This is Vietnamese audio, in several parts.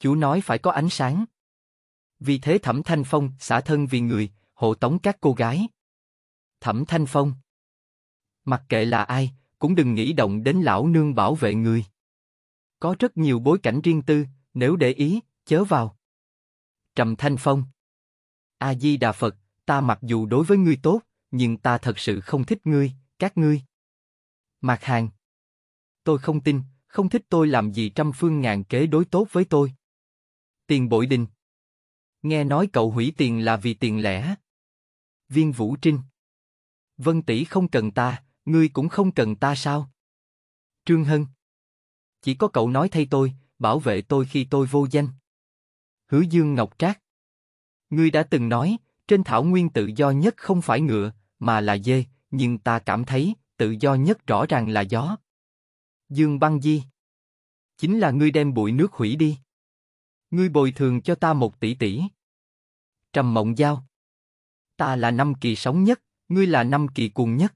Chú nói phải có ánh sáng. Vì thế Thẩm Thanh Phong xả thân vì người, hộ tống các cô gái. Thẩm Thanh Phong Mặc kệ là ai, cũng đừng nghĩ động đến lão nương bảo vệ người. Có rất nhiều bối cảnh riêng tư, nếu để ý, chớ vào. Trầm Thanh Phong A-di-đà Phật, ta mặc dù đối với ngươi tốt, nhưng ta thật sự không thích ngươi, các ngươi. Mạc Hàng Tôi không tin, không thích tôi làm gì trăm phương ngàn kế đối tốt với tôi. Tiền bội đình. Nghe nói cậu hủy tiền là vì tiền lẻ. Viên Vũ Trinh. Vân tỷ không cần ta, ngươi cũng không cần ta sao? Trương Hân. Chỉ có cậu nói thay tôi, bảo vệ tôi khi tôi vô danh. Hứa Dương Ngọc Trác. Ngươi đã từng nói, trên thảo nguyên tự do nhất không phải ngựa, mà là dê, nhưng ta cảm thấy, tự do nhất rõ ràng là gió. Dương Băng Di. Chính là ngươi đem bụi nước hủy đi. Ngươi bồi thường cho ta một tỷ tỷ. Trầm Mộng Giao. Ta là năm kỳ sống nhất, ngươi là năm kỳ cuồng nhất.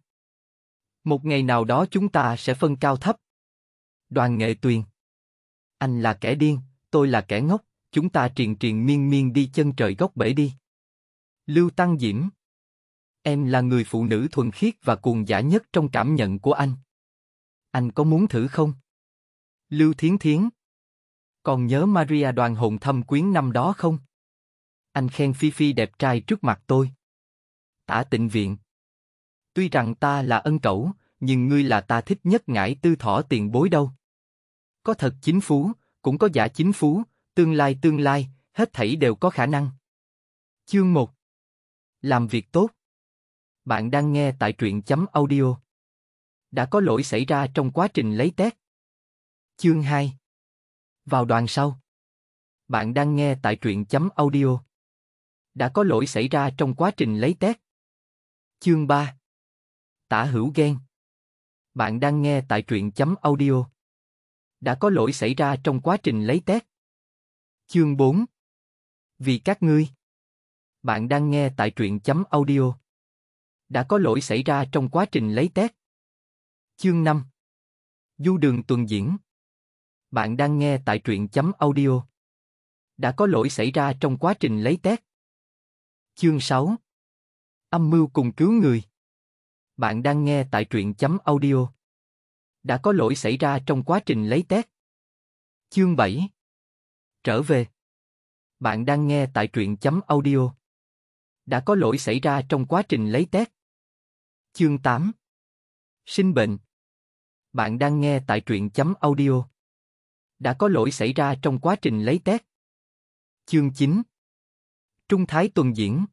Một ngày nào đó chúng ta sẽ phân cao thấp. Đoàn nghệ tuyền. Anh là kẻ điên, tôi là kẻ ngốc, chúng ta triền triền miên miên đi chân trời góc bể đi. Lưu Tăng Diễm. Em là người phụ nữ thuần khiết và cuồng giả nhất trong cảm nhận của anh. Anh có muốn thử không? Lưu Thiến Thiến. Còn nhớ Maria đoàn hồn thâm quyến năm đó không? Anh khen Phi Phi đẹp trai trước mặt tôi. Tả tịnh viện. Tuy rằng ta là ân cẩu, nhưng ngươi là ta thích nhất ngải tư thỏ tiền bối đâu. Có thật chính phú, cũng có giả chính phú, tương lai tương lai, hết thảy đều có khả năng. Chương 1 Làm việc tốt Bạn đang nghe tại truyện chấm audio. Đã có lỗi xảy ra trong quá trình lấy test. Chương 2 vào đoàn sau. Bạn đang nghe tại truyện chấm audio. Đã có lỗi xảy ra trong quá trình lấy test. Chương 3 Tả hữu ghen Bạn đang nghe tại truyện chấm audio. Đã có lỗi xảy ra trong quá trình lấy test. Chương 4 Vì các ngươi Bạn đang nghe tại truyện chấm audio. Đã có lỗi xảy ra trong quá trình lấy test. Chương 5 Du đường tuần diễn bạn đang nghe tại truyện chấm audio. Đã có lỗi xảy ra trong quá trình lấy test. Chương 6 Âm mưu cùng cứu người Bạn đang nghe tại truyện chấm audio. Đã có lỗi xảy ra trong quá trình lấy test. Chương 7 Trở về Bạn đang nghe tại truyện chấm audio. Đã có lỗi xảy ra trong quá trình lấy test. Chương 8 Sinh bệnh Bạn đang nghe tại truyện chấm audio đã có lỗi xảy ra trong quá trình lấy test. Chương 9 Trung Thái tuần diễn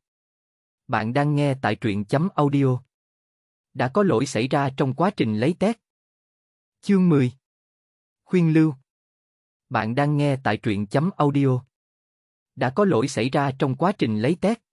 Bạn đang nghe tại truyện chấm audio. Đã có lỗi xảy ra trong quá trình lấy test. Chương 10 Khuyên lưu Bạn đang nghe tại truyện chấm audio. Đã có lỗi xảy ra trong quá trình lấy test.